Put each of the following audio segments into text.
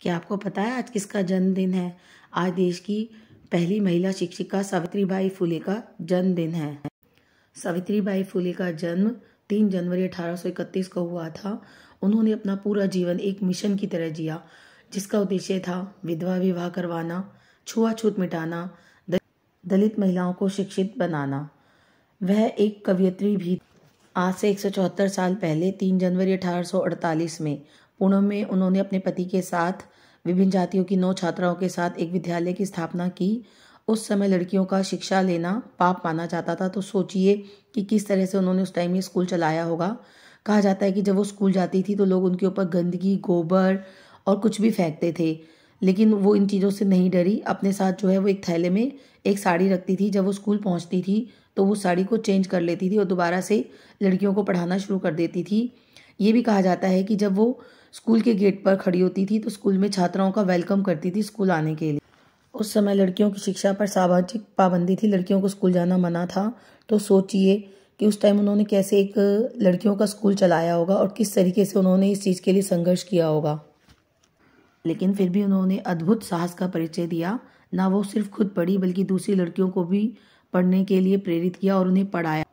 क्या आपको पता है आज किसका जन्मदिन है आज देश की पहली महिला शिक्षिका सावित्री बाई फुले का जन्मदिन है बाई फुले का जन्म तीन जनवरी अठारह को हुआ था उन्होंने अपना पूरा जीवन एक मिशन की तरह जिया जिसका उद्देश्य था विधवा विवाह करवाना छुआछूत मिटाना दलित महिलाओं को शिक्षित बनाना वह एक कवियत्री भी आज से एक साल पहले 3 जनवरी 1848 में पुणे में उन्होंने अपने पति के साथ विभिन्न जातियों की नौ छात्राओं के साथ एक विद्यालय की स्थापना की उस समय लड़कियों का शिक्षा लेना पाप माना जाता था तो सोचिए कि किस तरह से उन्होंने उस टाइम ये स्कूल चलाया होगा कहा जाता है कि जब वो स्कूल जाती थी तो लोग उनके ऊपर गंदगी गोबर और कुछ भी फेंकते थे लेकिन वो इन चीज़ों से नहीं डरी अपने साथ जो है वो एक थैले में एक साड़ी रखती थी जब वो स्कूल पहुंचती थी तो वो साड़ी को चेंज कर लेती थी और दोबारा से लड़कियों को पढ़ाना शुरू कर देती थी ये भी कहा जाता है कि जब वो स्कूल के गेट पर खड़ी होती थी तो स्कूल में छात्राओं का वेलकम करती थी स्कूल आने के लिए उस समय लड़कियों की शिक्षा पर सामाजिक पाबंदी थी लड़कियों को स्कूल जाना मना था तो सोचिए कि उस टाइम उन्होंने कैसे एक लड़कियों का स्कूल चलाया होगा और किस तरीके से उन्होंने इस चीज़ के लिए संघर्ष किया होगा लेकिन फिर भी उन्होंने अद्भुत साहस का परिचय दिया ना वो सिर्फ खुद पढ़ी बल्कि दूसरी लड़कियों को भी पढ़ने के लिए प्रेरित किया और उन्हें पढ़ाया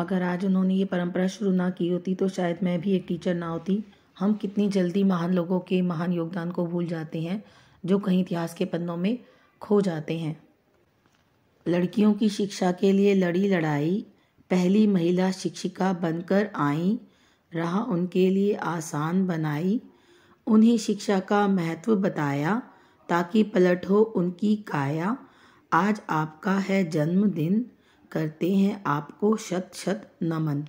अगर आज उन्होंने ये परंपरा शुरू ना की होती तो शायद मैं भी एक टीचर ना होती हम कितनी जल्दी महान लोगों के महान योगदान को भूल जाते हैं जो कहीं इतिहास के पन्नों में खो जाते हैं लड़कियों की शिक्षा के लिए लड़ी लड़ाई पहली महिला शिक्षिका बनकर आई राह उनके लिए आसान बनाई उन्हें शिक्षा का महत्व बताया ताकि पलट हो उनकी काया आज आपका है जन्मदिन करते हैं आपको शत शत नमन